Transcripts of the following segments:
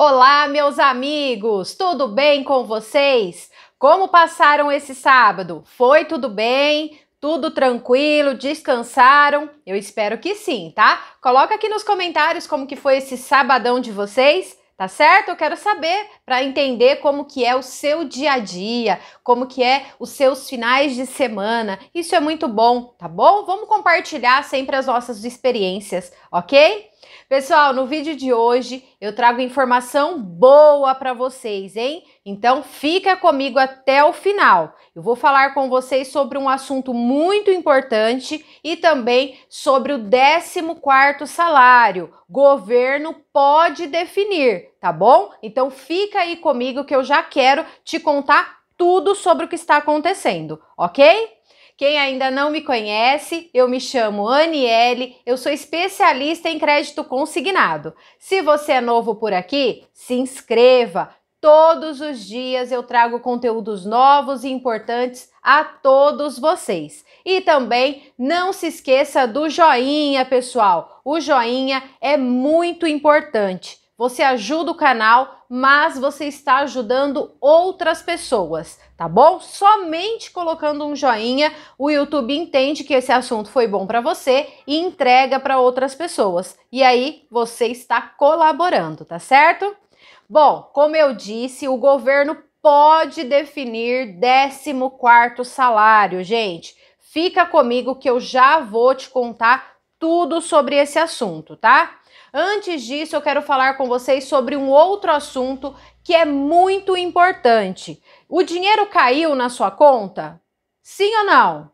Olá, meus amigos, tudo bem com vocês? Como passaram esse sábado? Foi tudo bem? Tudo tranquilo? Descansaram? Eu espero que sim, tá? Coloca aqui nos comentários como que foi esse sabadão de vocês. Tá certo? Eu quero saber para entender como que é o seu dia a dia, como que é os seus finais de semana. Isso é muito bom, tá bom? Vamos compartilhar sempre as nossas experiências, ok? Pessoal, no vídeo de hoje eu trago informação boa para vocês, hein? Então fica comigo até o final. Eu vou falar com vocês sobre um assunto muito importante e também sobre o 14º salário. Governo pode definir, tá bom? Então fica aí comigo que eu já quero te contar tudo sobre o que está acontecendo, ok? Quem ainda não me conhece, eu me chamo Aniele, eu sou especialista em crédito consignado. Se você é novo por aqui, se inscreva. Todos os dias eu trago conteúdos novos e importantes a todos vocês. E também não se esqueça do joinha, pessoal. O joinha é muito importante você ajuda o canal, mas você está ajudando outras pessoas, tá bom? Somente colocando um joinha, o YouTube entende que esse assunto foi bom para você e entrega para outras pessoas. E aí você está colaborando, tá certo? Bom, como eu disse, o governo pode definir 14º salário, gente. Fica comigo que eu já vou te contar tudo sobre esse assunto, tá? Antes disso, eu quero falar com vocês sobre um outro assunto que é muito importante. O dinheiro caiu na sua conta? Sim ou não?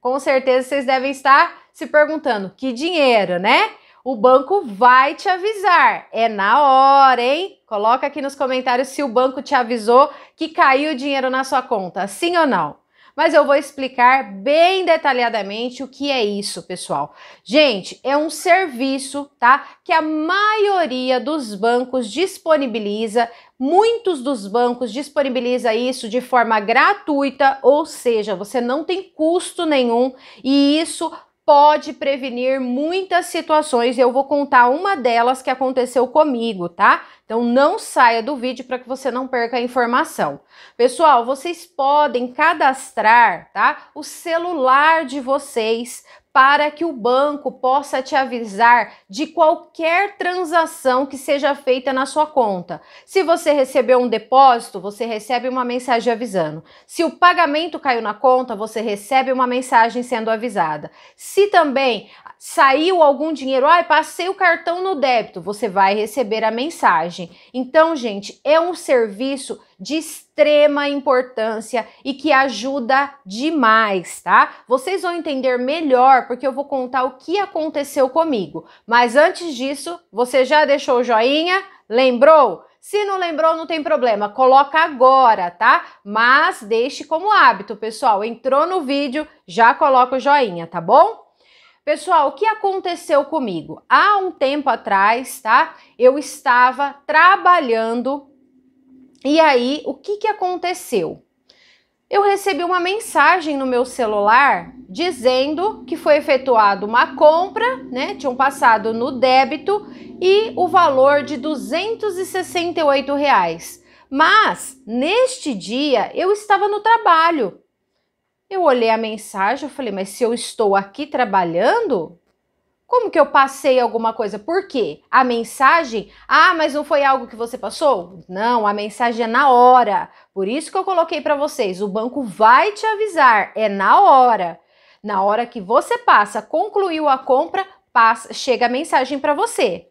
Com certeza vocês devem estar se perguntando: que dinheiro, né? O banco vai te avisar. É na hora, hein? Coloca aqui nos comentários se o banco te avisou que caiu o dinheiro na sua conta. Sim ou não? mas eu vou explicar bem detalhadamente o que é isso, pessoal. Gente, é um serviço, tá? Que a maioria dos bancos disponibiliza Muitos dos bancos disponibiliza isso de forma gratuita, ou seja, você não tem custo nenhum e isso pode prevenir muitas situações. Eu vou contar uma delas que aconteceu comigo, tá? Então não saia do vídeo para que você não perca a informação. Pessoal, vocês podem cadastrar, tá? O celular de vocês para que o banco possa te avisar de qualquer transação que seja feita na sua conta. Se você recebeu um depósito, você recebe uma mensagem avisando. Se o pagamento caiu na conta, você recebe uma mensagem sendo avisada. Se também saiu algum dinheiro, ah, passei o cartão no débito, você vai receber a mensagem. Então, gente, é um serviço de extrema importância e que ajuda demais, tá? Vocês vão entender melhor porque eu vou contar o que aconteceu comigo. Mas antes disso, você já deixou o joinha? Lembrou? Se não lembrou, não tem problema, coloca agora, tá? Mas deixe como hábito, pessoal. Entrou no vídeo, já coloca o joinha, tá bom? Pessoal, o que aconteceu comigo? Há um tempo atrás, tá? Eu estava trabalhando e aí, o que, que aconteceu? Eu recebi uma mensagem no meu celular dizendo que foi efetuada uma compra, né? Tinham passado no débito e o valor de 268 reais. Mas neste dia eu estava no trabalho. Eu olhei a mensagem, eu falei, mas se eu estou aqui trabalhando, como que eu passei alguma coisa? Por quê? A mensagem? Ah, mas não foi algo que você passou? Não, a mensagem é na hora. Por isso que eu coloquei para vocês, o banco vai te avisar, é na hora. Na hora que você passa, concluiu a compra, passa, chega a mensagem para você.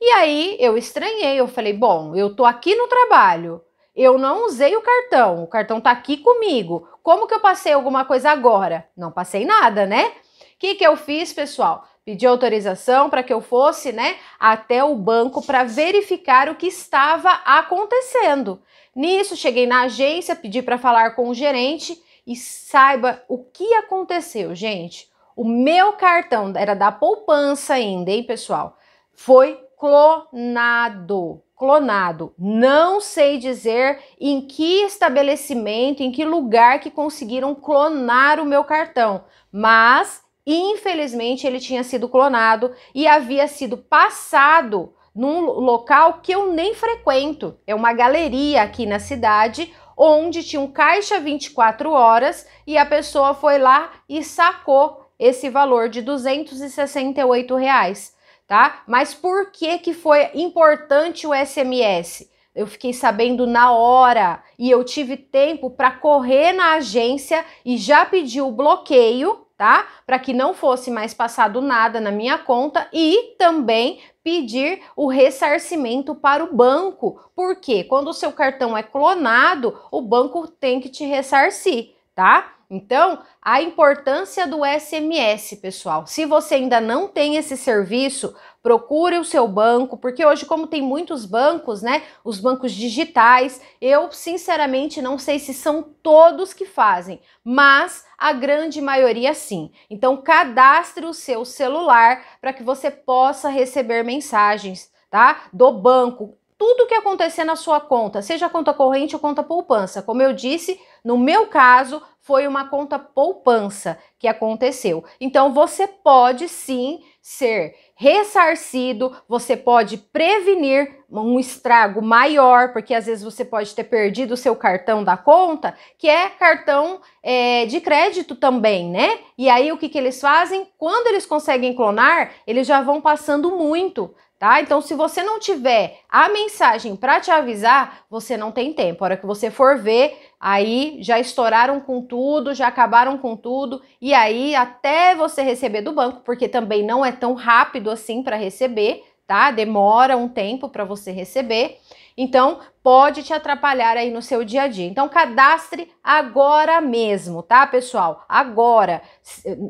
E aí eu estranhei, eu falei: "Bom, eu tô aqui no trabalho. Eu não usei o cartão. O cartão tá aqui comigo. Como que eu passei alguma coisa agora? Não passei nada, né? O que que eu fiz, pessoal? pedi autorização para que eu fosse, né, até o banco para verificar o que estava acontecendo. Nisso, cheguei na agência, pedi para falar com o gerente e saiba o que aconteceu, gente. O meu cartão era da poupança ainda, hein, pessoal? Foi clonado. Clonado. Não sei dizer em que estabelecimento, em que lugar que conseguiram clonar o meu cartão, mas e, infelizmente, ele tinha sido clonado e havia sido passado num local que eu nem frequento. É uma galeria aqui na cidade onde tinha um caixa 24 horas e a pessoa foi lá e sacou esse valor de 268 reais, tá? Mas por que que foi importante o SMS? Eu fiquei sabendo na hora e eu tive tempo para correr na agência e já pedi o bloqueio tá? Para que não fosse mais passado nada na minha conta e também pedir o ressarcimento para o banco, porque quando o seu cartão é clonado, o banco tem que te ressarcir, tá? Então, a importância do SMS, pessoal. Se você ainda não tem esse serviço, procure o seu banco, porque hoje, como tem muitos bancos, né? Os bancos digitais, eu sinceramente não sei se são todos que fazem, mas a grande maioria sim. Então, cadastre o seu celular para que você possa receber mensagens. Tá? Do banco, tudo que acontecer na sua conta, seja conta corrente ou conta poupança. Como eu disse, no meu caso, foi uma conta poupança que aconteceu. Então você pode sim ser ressarcido, você pode prevenir um estrago maior, porque às vezes você pode ter perdido o seu cartão da conta, que é cartão é, de crédito também, né? E aí o que, que eles fazem? Quando eles conseguem clonar, eles já vão passando muito tá? Então, se você não tiver a mensagem para te avisar, você não tem tempo. A hora que você for ver, aí já estouraram com tudo, já acabaram com tudo, e aí até você receber do banco, porque também não é tão rápido assim para receber, tá? Demora um tempo para você receber. Então, pode te atrapalhar aí no seu dia a dia. Então, cadastre agora mesmo, tá, pessoal? Agora.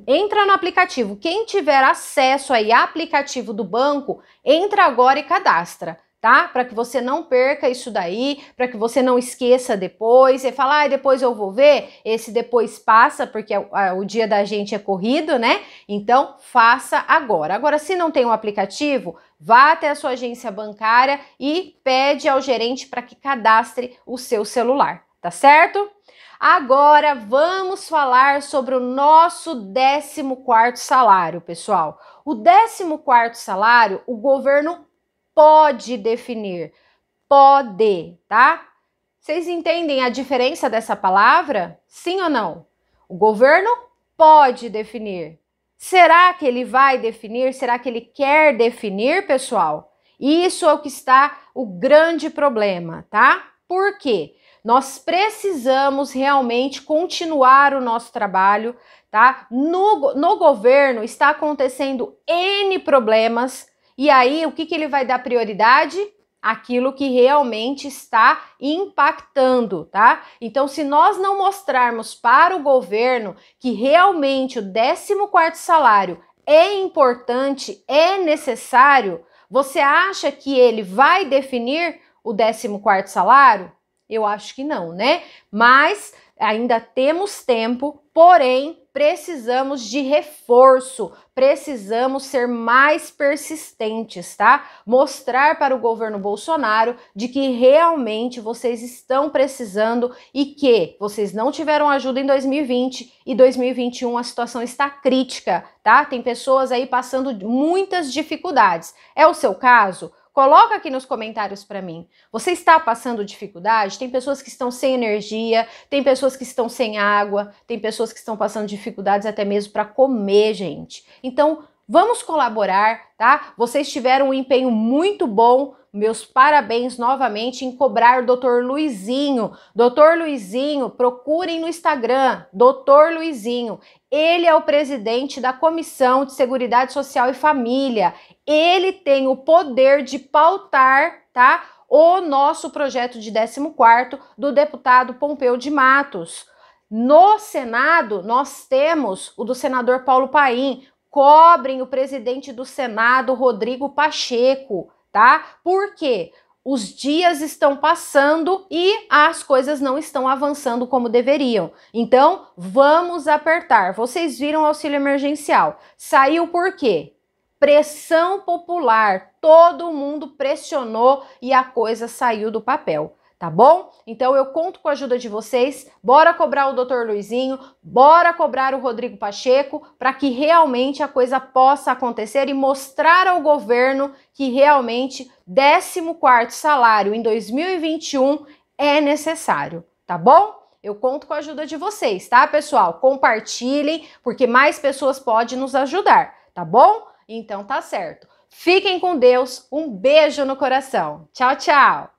Entra no aplicativo. Quem tiver acesso aí ao aplicativo do banco, entra agora e cadastra. Tá? Para que você não perca isso daí, para que você não esqueça depois. Você fala, ah, depois eu vou ver. Esse depois passa, porque é o dia da gente é corrido, né? Então, faça agora. Agora, se não tem o um aplicativo, Vá até a sua agência bancária e pede ao gerente para que cadastre o seu celular, tá certo? Agora vamos falar sobre o nosso 14º salário, pessoal. O 14º salário o governo pode definir, pode, tá? Vocês entendem a diferença dessa palavra? Sim ou não? O governo pode definir, Será que ele vai definir? Será que ele quer definir, pessoal? Isso é o que está o grande problema, tá? Por quê? Nós precisamos realmente continuar o nosso trabalho, tá? No, no governo está acontecendo N problemas, e aí o que, que ele vai dar prioridade? aquilo que realmente está impactando, tá? Então, se nós não mostrarmos para o governo que realmente o 14 quarto salário é importante, é necessário, você acha que ele vai definir o 14 quarto salário? Eu acho que não, né? Mas ainda temos tempo, porém precisamos de reforço, precisamos ser mais persistentes, tá? Mostrar para o governo Bolsonaro de que realmente vocês estão precisando e que vocês não tiveram ajuda em 2020 e 2021 a situação está crítica, tá? Tem pessoas aí passando muitas dificuldades. É o seu caso? Coloca aqui nos comentários para mim. Você está passando dificuldade? Tem pessoas que estão sem energia, tem pessoas que estão sem água, tem pessoas que estão passando dificuldades até mesmo para comer, gente. Então, vamos colaborar, tá? Vocês tiveram um empenho muito bom. Meus parabéns novamente em cobrar o Dr. Luizinho. Dr. Luizinho, procurem no Instagram, Dr. Luizinho. Ele é o presidente da Comissão de Seguridade Social e Família ele tem o poder de pautar, tá? O nosso projeto de 14 do deputado Pompeu de Matos. No Senado, nós temos o do senador Paulo Paim. Cobrem o presidente do Senado, Rodrigo Pacheco, tá? Por quê? os dias estão passando e as coisas não estão avançando como deveriam. Então, vamos apertar. Vocês viram o auxílio emergencial. Saiu por quê? pressão popular. Todo mundo pressionou e a coisa saiu do papel. Tá bom? Então eu conto com a ajuda de vocês. Bora cobrar o Dr. Luizinho, bora cobrar o Rodrigo Pacheco para que realmente a coisa possa acontecer e mostrar ao governo que realmente 14º salário em 2021 é necessário, tá bom? Eu conto com a ajuda de vocês, tá, pessoal? Compartilhem, porque mais pessoas podem nos ajudar, tá bom? Então tá certo. Fiquem com Deus, um beijo no coração. Tchau, tchau!